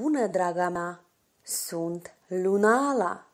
bună, draga mea! Sunt Lunala!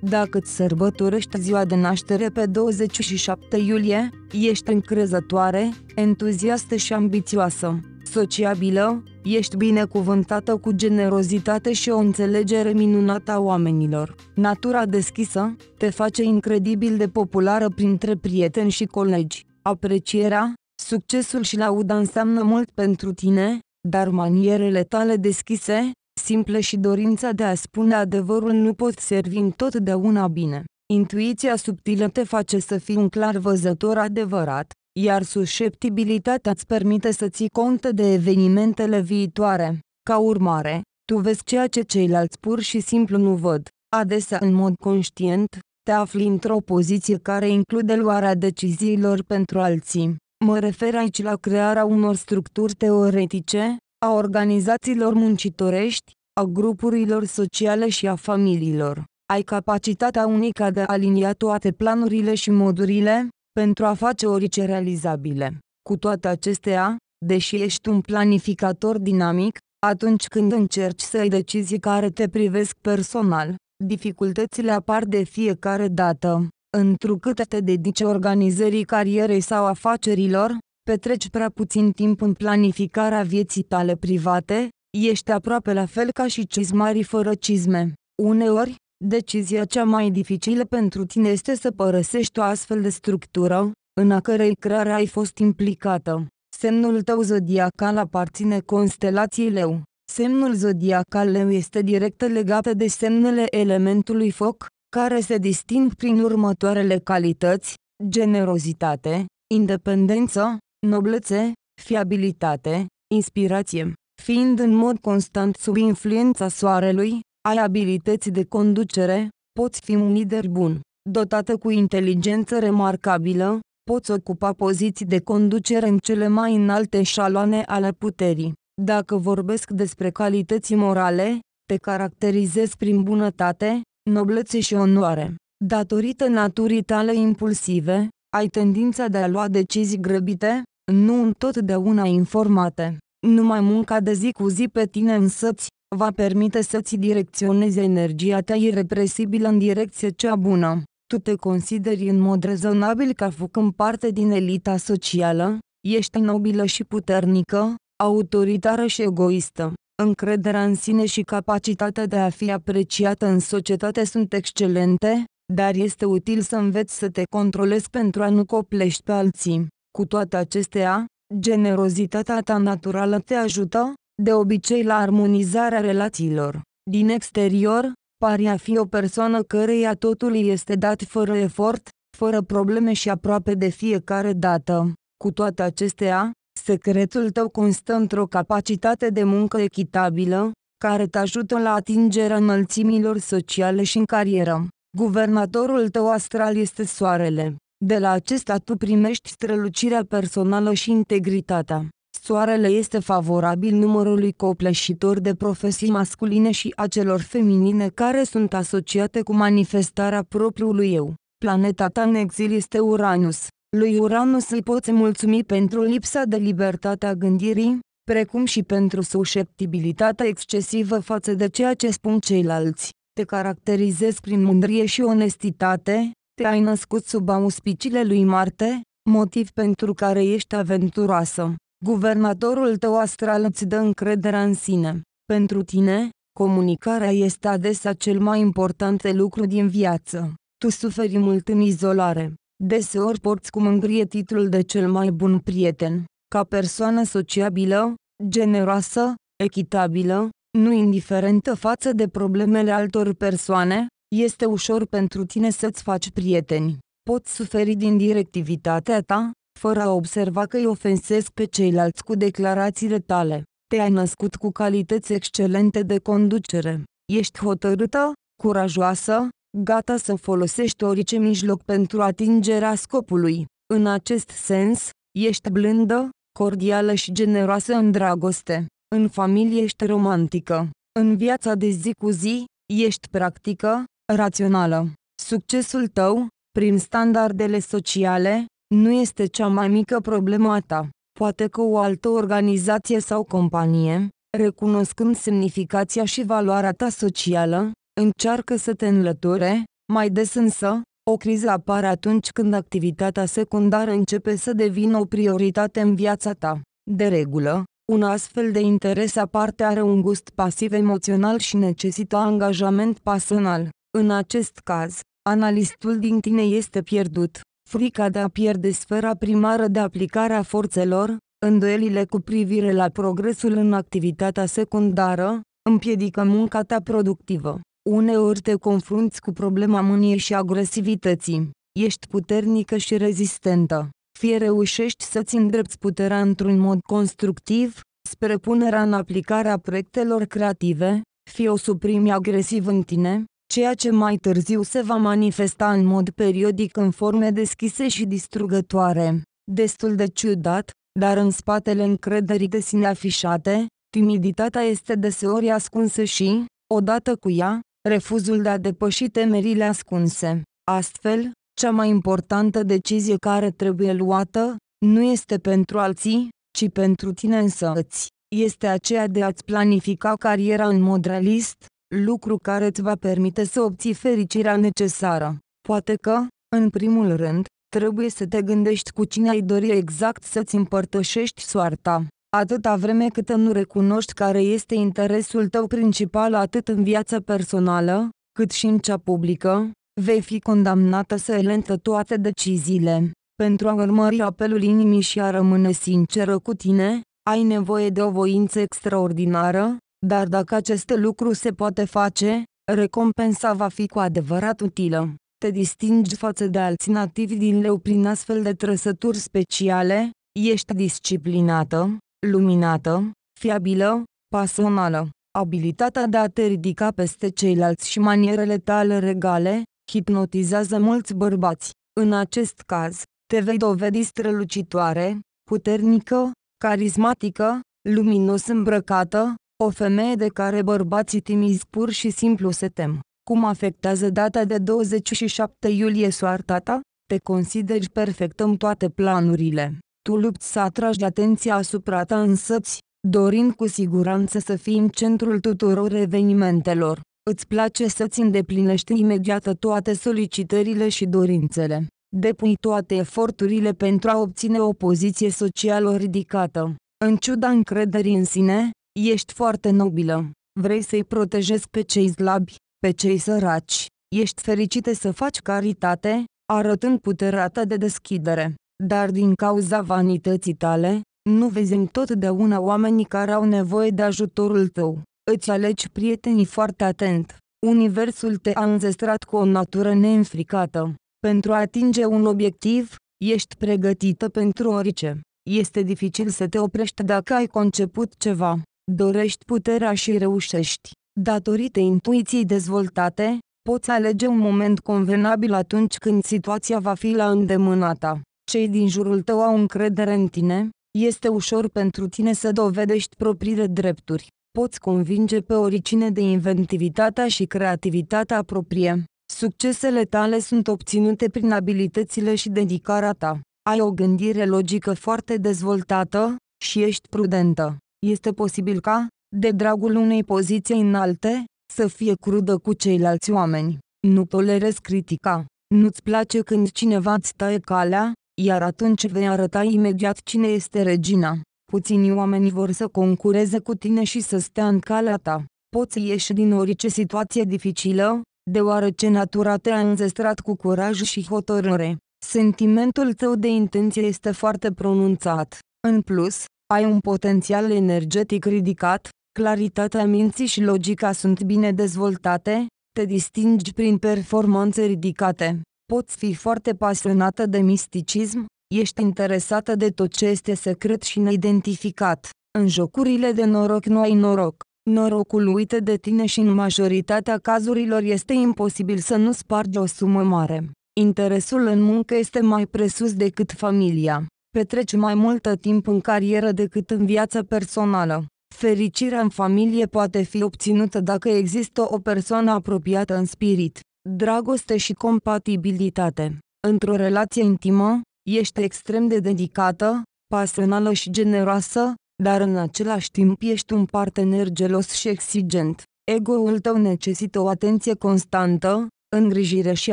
Dacă îți sărbătorești ziua de naștere pe 27 iulie, ești încrezătoare, entuziastă și ambițioasă, sociabilă, ești binecuvântată cu generozitate și o înțelegere minunată a oamenilor. Natura deschisă te face incredibil de populară printre prieteni și colegi. Aprecierea, succesul și lauda înseamnă mult pentru tine, dar manierele tale deschise, simple și dorința de a spune adevărul nu pot servi întotdeauna bine. Intuiția subtilă te face să fii un clar văzător adevărat, iar susceptibilitatea îți permite să ții cont de evenimentele viitoare. Ca urmare, tu vezi ceea ce ceilalți pur și simplu nu văd. Adesea în mod conștient, te afli într-o poziție care include luarea deciziilor pentru alții. Mă refer aici la crearea unor structuri teoretice, a organizațiilor muncitorești, a grupurilor sociale și a familiilor. Ai capacitatea unică de a alinia toate planurile și modurile, pentru a face orice realizabile. Cu toate acestea, deși ești un planificator dinamic, atunci când încerci să ai decizii care te privesc personal, dificultățile apar de fiecare dată întrucât te dedici organizării carierei sau afacerilor, petreci prea puțin timp în planificarea vieții tale private, ești aproape la fel ca și cizmarii fără cizme. Uneori, decizia cea mai dificilă pentru tine este să părăsești o astfel de structură, în a cărei creare ai fost implicată. Semnul tău zodiacal aparține constelației leu. Semnul zodiacal leu este direct legat de semnele elementului foc, care se disting prin următoarele calități, generozitate, independență, noblețe, fiabilitate, inspirație. Fiind în mod constant sub influența soarelui, ai abilități de conducere, poți fi un lider bun. Dotată cu inteligență remarcabilă, poți ocupa poziții de conducere în cele mai înalte șaloane ale puterii. Dacă vorbesc despre calități morale, te caracterizezi prin bunătate, noblețe și onoare. Datorită naturii tale impulsive, ai tendința de a lua decizii grăbite, nu întotdeauna informate. Numai munca de zi cu zi pe tine însăți, va permite să-ți direcționezi energia ta irepresibilă în direcție cea bună. Tu te consideri în mod rezonabil ca făcând parte din elita socială, ești nobilă și puternică, autoritară și egoistă încrederea în sine și capacitatea de a fi apreciată în societate sunt excelente, dar este util să înveți să te controlezi pentru a nu coplești pe alții. Cu toate acestea, generozitatea ta naturală te ajută, de obicei la armonizarea relațiilor. Din exterior, pari a fi o persoană căreia totul este dat fără efort, fără probleme și aproape de fiecare dată. Cu toate acestea, Secretul tău constă într-o capacitate de muncă echitabilă, care te ajută la atingerea înălțimilor sociale și în carieră. Guvernatorul tău astral este soarele. De la acesta tu primești strălucirea personală și integritatea. Soarele este favorabil numărului copleșitor de profesii masculine și a celor feminine care sunt asociate cu manifestarea propriului eu. Planeta ta în exil este Uranus. Lui Uranus îi poți mulțumi pentru lipsa de libertate a gândirii, precum și pentru susceptibilitatea excesivă față de ceea ce spun ceilalți. Te caracterizezi prin mândrie și onestitate, te-ai născut sub auspiciile lui Marte, motiv pentru care ești aventuroasă. Guvernatorul tău astral îți dă încrederea în sine. Pentru tine, comunicarea este adesea cel mai important lucru din viață. Tu suferi mult în izolare. Deseori porți cu mândrie titlul de cel mai bun prieten, ca persoană sociabilă, generoasă, echitabilă, nu indiferentă față de problemele altor persoane, este ușor pentru tine să-ți faci prieteni. Poți suferi din directivitatea ta, fără a observa că îi ofensezi pe ceilalți cu declarațiile tale. Te-ai născut cu calități excelente de conducere. Ești hotărâtă, curajoasă, gata să folosești orice mijloc pentru atingerea scopului. În acest sens, ești blândă, cordială și generoasă în dragoste. În familie ești romantică. În viața de zi cu zi, ești practică, rațională. Succesul tău, prin standardele sociale, nu este cea mai mică problemă a ta. Poate că o altă organizație sau companie, recunoscând semnificația și valoarea ta socială, încearcă să te înlăture, mai des însă, o criză apare atunci când activitatea secundară începe să devină o prioritate în viața ta. De regulă, un astfel de interes aparte are un gust pasiv emoțional și necesită angajament pasional. În acest caz, analistul din tine este pierdut. Frica de a pierde sfera primară de aplicare a forțelor, îndoielile cu privire la progresul în activitatea secundară, împiedică munca ta productivă. Uneori te confrunți cu problema mâniei și agresivității. Ești puternică și rezistentă. Fie reușești să-ți îndrepți puterea într-un mod constructiv, spre punerea în aplicare a proiectelor creative, fie o suprimi agresiv în tine, ceea ce mai târziu se va manifesta în mod periodic în forme deschise și distrugătoare. Destul de ciudat, dar în spatele încrederii de sine afișate, timiditatea este deseori ascunsă și, odată cu ea, refuzul de a depăși temerile ascunse. Astfel, cea mai importantă decizie care trebuie luată, nu este pentru alții, ci pentru tine îți. Este aceea de a-ți planifica cariera în mod realist, lucru care îți va permite să obții fericirea necesară. Poate că, în primul rând, trebuie să te gândești cu cine ai dori exact să-ți împărtășești soarta atâta vreme cât nu recunoști care este interesul tău principal atât în viața personală, cât și în cea publică, vei fi condamnată să elentă toate deciziile. Pentru a urmări apelul inimii și a rămâne sinceră cu tine, ai nevoie de o voință extraordinară, dar dacă acest lucru se poate face, recompensa va fi cu adevărat utilă. Te distingi față de alți nativi din leu prin astfel de trăsături speciale, ești disciplinată, luminată, fiabilă, pasională, abilitatea de a te ridica peste ceilalți și manierele tale regale, hipnotizează mulți bărbați. În acest caz, te vei dovedi strălucitoare, puternică, carismatică, luminos îmbrăcată, o femeie de care bărbații timizi pur și simplu se tem. Cum afectează data de 27 iulie soarta ta? Te consideri perfect în toate planurile. Tu lupți să atragi atenția asupra ta însăți, dorind cu siguranță să fii în centrul tuturor evenimentelor. Îți place să-ți îndeplinești imediat toate solicitările și dorințele. Depui toate eforturile pentru a obține o poziție socială ridicată. În ciuda încrederii în sine, ești foarte nobilă. Vrei să-i protejezi pe cei slabi, pe cei săraci. Ești fericită să faci caritate, arătând puterea ta de deschidere dar din cauza vanității tale, nu vezi întotdeauna oamenii care au nevoie de ajutorul tău. Îți alegi prietenii foarte atent. Universul te-a înzestrat cu o natură neînfricată. Pentru a atinge un obiectiv, ești pregătită pentru orice. Este dificil să te oprești dacă ai conceput ceva. Dorești puterea și reușești. Datorită intuiției dezvoltate, poți alege un moment convenabil atunci când situația va fi la îndemâna ta cei din jurul tău au încredere în tine, este ușor pentru tine să dovedești propriile drepturi. Poți convinge pe oricine de inventivitatea și creativitatea proprie. Succesele tale sunt obținute prin abilitățile și dedicarea ta. Ai o gândire logică foarte dezvoltată și ești prudentă. Este posibil ca, de dragul unei poziții înalte, să fie crudă cu ceilalți oameni. Nu tolerezi critica. Nu-ți place când cineva îți taie calea, iar atunci vei arăta imediat cine este regina. Puțini oameni vor să concureze cu tine și să stea în calea ta. Poți ieși din orice situație dificilă, deoarece natura te-a înzestrat cu curaj și hotărâre. Sentimentul tău de intenție este foarte pronunțat. În plus, ai un potențial energetic ridicat, claritatea minții și logica sunt bine dezvoltate, te distingi prin performanțe ridicate. Poți fi foarte pasionată de misticism, ești interesată de tot ce este secret și neidentificat. În jocurile de noroc nu ai noroc. Norocul uită de tine și în majoritatea cazurilor este imposibil să nu spargi o sumă mare. Interesul în muncă este mai presus decât familia. Petreci mai multă timp în carieră decât în viața personală. Fericirea în familie poate fi obținută dacă există o persoană apropiată în spirit dragoste și compatibilitate. Într-o relație intimă, ești extrem de dedicată, pasională și generoasă, dar în același timp ești un partener gelos și exigent. Ego-ul tău necesită o atenție constantă, îngrijire și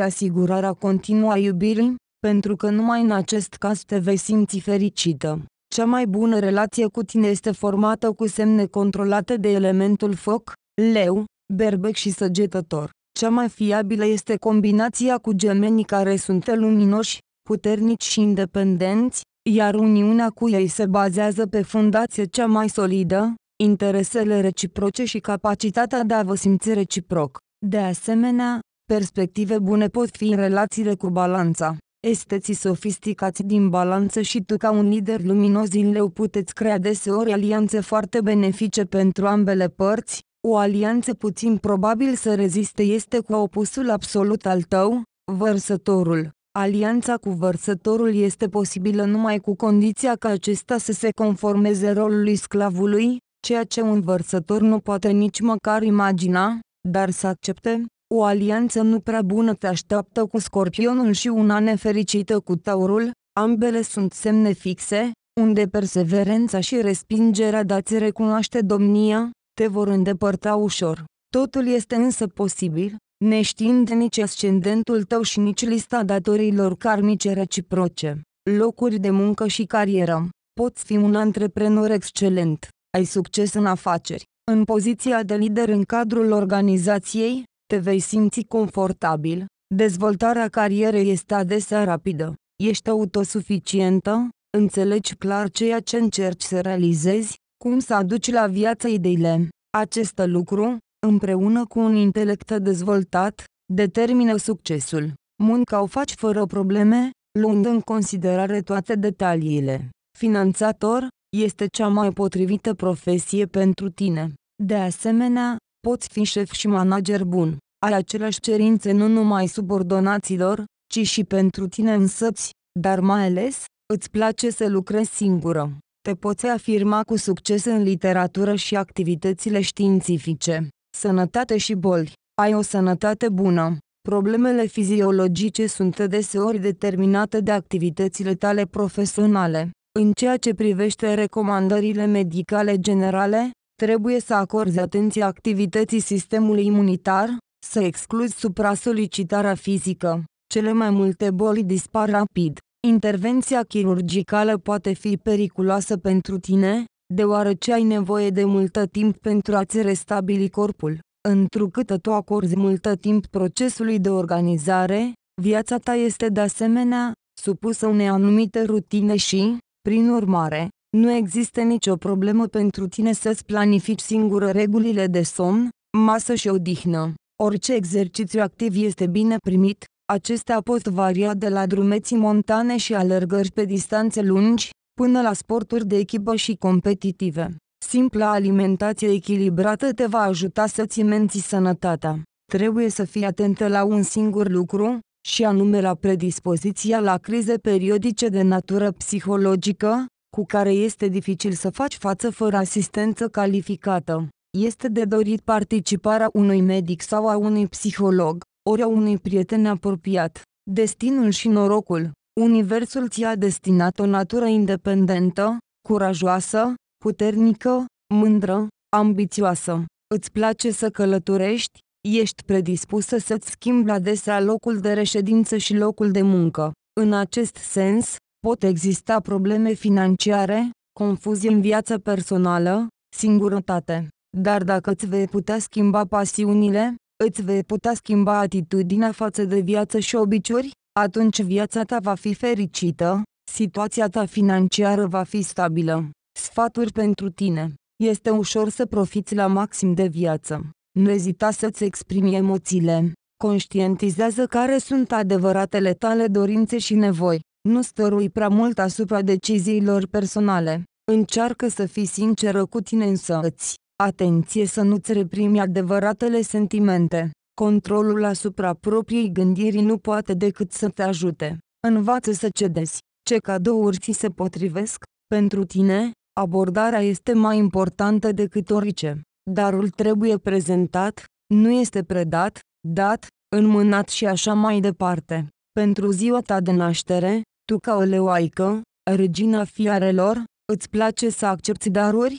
asigurarea continuă a iubirii, pentru că numai în acest caz te vei simți fericită. Cea mai bună relație cu tine este formată cu semne controlate de elementul foc, leu, berbec și săgetător. Cea mai fiabilă este combinația cu gemenii care sunt luminoși, puternici și independenți, iar uniunea cu ei se bazează pe fundație cea mai solidă, interesele reciproce și capacitatea de a vă simți reciproc. De asemenea, perspective bune pot fi în relațiile cu balanța. Esteții sofisticați din balanță și tu ca un lider luminos din leu puteți crea deseori alianțe foarte benefice pentru ambele părți, o alianță puțin probabil să reziste este cu opusul absolut al tău, vărsătorul. Alianța cu vărsătorul este posibilă numai cu condiția ca acesta să se conformeze rolului sclavului, ceea ce un vărsător nu poate nici măcar imagina, dar să accepte. O alianță nu prea bună te așteaptă cu scorpionul și una nefericită cu taurul, ambele sunt semne fixe, unde perseverența și respingerea dați recunoaște domnia, te vor îndepărta ușor. Totul este însă posibil, neștiind nici ascendentul tău și nici lista datorilor karmice reciproce. Locuri de muncă și carieră. Poți fi un antreprenor excelent, ai succes în afaceri, în poziția de lider în cadrul organizației, te vei simți confortabil, dezvoltarea carierei este adesea rapidă, ești autosuficientă, înțelegi clar ceea ce încerci să realizezi, cum să aduci la viață ideile. Acest lucru, împreună cu un intelect dezvoltat, determină succesul. Munca o faci fără probleme, luând în considerare toate detaliile. Finanțator este cea mai potrivită profesie pentru tine. De asemenea, poți fi șef și manager bun. Ai aceleași cerințe nu numai subordonaților, ci și pentru tine însăți, dar mai ales, îți place să lucrezi singură te poți afirma cu succes în literatură și activitățile științifice. Sănătate și boli. Ai o sănătate bună. Problemele fiziologice sunt deseori determinate de activitățile tale profesionale. În ceea ce privește recomandările medicale generale, trebuie să acorzi atenție activității sistemului imunitar, să excluzi supra-solicitarea fizică. Cele mai multe boli dispar rapid. Intervenția chirurgicală poate fi periculoasă pentru tine, deoarece ai nevoie de multă timp pentru a-ți restabili corpul. Întrucât tu acorzi multă timp procesului de organizare, viața ta este de asemenea supusă unei anumite rutine și, prin urmare, nu există nicio problemă pentru tine să-ți planifici singură regulile de somn, masă și odihnă. Orice exercițiu activ este bine primit, Acestea pot varia de la drumeții montane și alergări pe distanțe lungi, până la sporturi de echipă și competitive. Simpla alimentație echilibrată te va ajuta să-ți menții sănătatea. Trebuie să fii atentă la un singur lucru, și anume la predispoziția la crize periodice de natură psihologică, cu care este dificil să faci față fără asistență calificată. Este de dorit participarea unui medic sau a unui psiholog ori a unui prieten apropiat. Destinul și norocul Universul ți-a destinat o natură independentă, curajoasă, puternică, mândră, ambițioasă. Îți place să călătorești? Ești predispusă să-ți schimbi adesea locul de reședință și locul de muncă. În acest sens, pot exista probleme financiare, confuzie în viața personală, singurătate. Dar dacă îți vei putea schimba pasiunile, îți vei putea schimba atitudinea față de viață și obiceiuri, atunci viața ta va fi fericită, situația ta financiară va fi stabilă. Sfaturi pentru tine. Este ușor să profiți la maxim de viață. Nu ezita să-ți exprimi emoțiile. Conștientizează care sunt adevăratele tale dorințe și nevoi. Nu stărui prea mult asupra deciziilor personale. Încearcă să fii sinceră cu tine însăți. Atenție să nu-ți reprimi adevăratele sentimente. Controlul asupra propriei gândiri nu poate decât să te ajute. Învață să cedezi. Ce cadouri ți se potrivesc? Pentru tine, abordarea este mai importantă decât orice. Darul trebuie prezentat, nu este predat, dat, înmânat și așa mai departe. Pentru ziua ta de naștere, tu ca o leoaică, regina fiarelor, îți place să accepti daruri?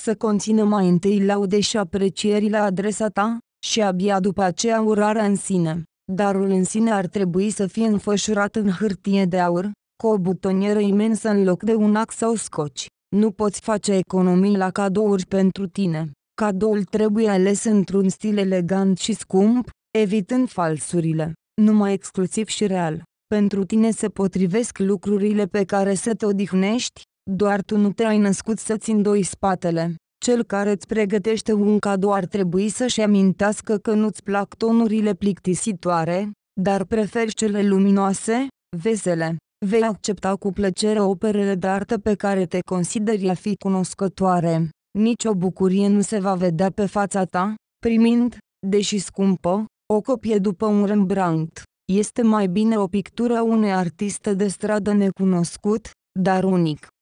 să conțină mai întâi laude și aprecieri la adresa ta, și abia după aceea urarea în sine. Darul în sine ar trebui să fie înfășurat în hârtie de aur, cu o butonieră imensă în loc de un ax sau scoci. Nu poți face economii la cadouri pentru tine. Cadoul trebuie ales într-un stil elegant și scump, evitând falsurile, numai exclusiv și real. Pentru tine se potrivesc lucrurile pe care să te odihnești, doar tu nu te-ai născut să-ți îndoi spatele. Cel care îți pregătește un cadou ar trebui să-și amintească că nu-ți plac tonurile plictisitoare, dar preferi cele luminoase, vesele. Vei accepta cu plăcere operele de artă pe care te consideri a fi cunoscătoare. Nici o bucurie nu se va vedea pe fața ta, primind, deși scumpă, o copie după un Rembrandt. Este mai bine o pictură unei artiste de stradă necunoscut, dar unic,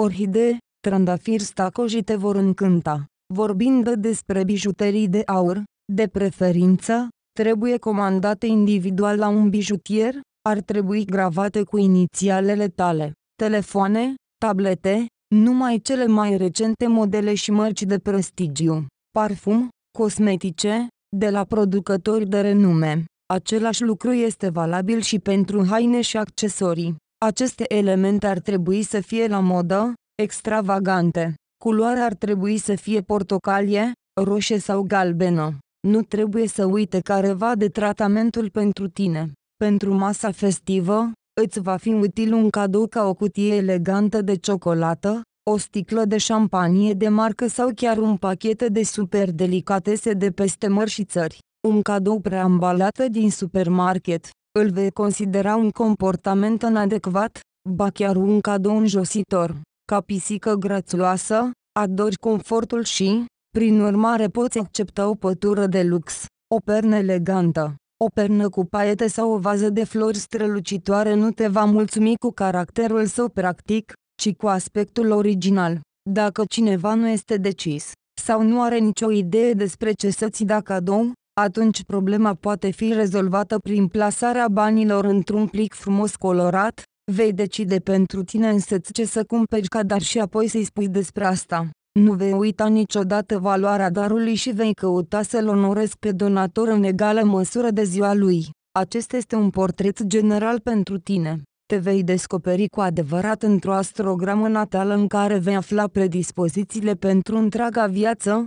orhidee, trandafiri stacojite vor încânta. Vorbind despre bijuterii de aur, de preferință, trebuie comandate individual la un bijutier, ar trebui gravate cu inițialele tale. Telefoane, tablete, numai cele mai recente modele și mărci de prestigiu. Parfum, cosmetice, de la producători de renume. Același lucru este valabil și pentru haine și accesorii. Aceste elemente ar trebui să fie la modă, extravagante. Culoarea ar trebui să fie portocalie, roșie sau galbenă. Nu trebuie să uite careva de tratamentul pentru tine. Pentru masa festivă, îți va fi util un cadou ca o cutie elegantă de ciocolată, o sticlă de șampanie de marcă sau chiar un pachet de super delicatese de peste mări și țări. Un cadou preambalat din supermarket îl vei considera un comportament inadecvat, ba chiar un cadou înjositor. Ca pisică grațioasă, adori confortul și, prin urmare poți accepta o pătură de lux, o pernă elegantă, o pernă cu paiete sau o vază de flori strălucitoare nu te va mulțumi cu caracterul său practic, ci cu aspectul original. Dacă cineva nu este decis, sau nu are nicio idee despre ce să-ți da cadou, atunci problema poate fi rezolvată prin plasarea banilor într-un plic frumos colorat, vei decide pentru tine însăți ce să cumperi ca dar și apoi să-i spui despre asta. Nu vei uita niciodată valoarea darului și vei căuta să-l onoresc pe donator în egală măsură de ziua lui. Acesta este un portret general pentru tine. Te vei descoperi cu adevărat într-o astrogramă natală în care vei afla predispozițiile pentru întreaga viață,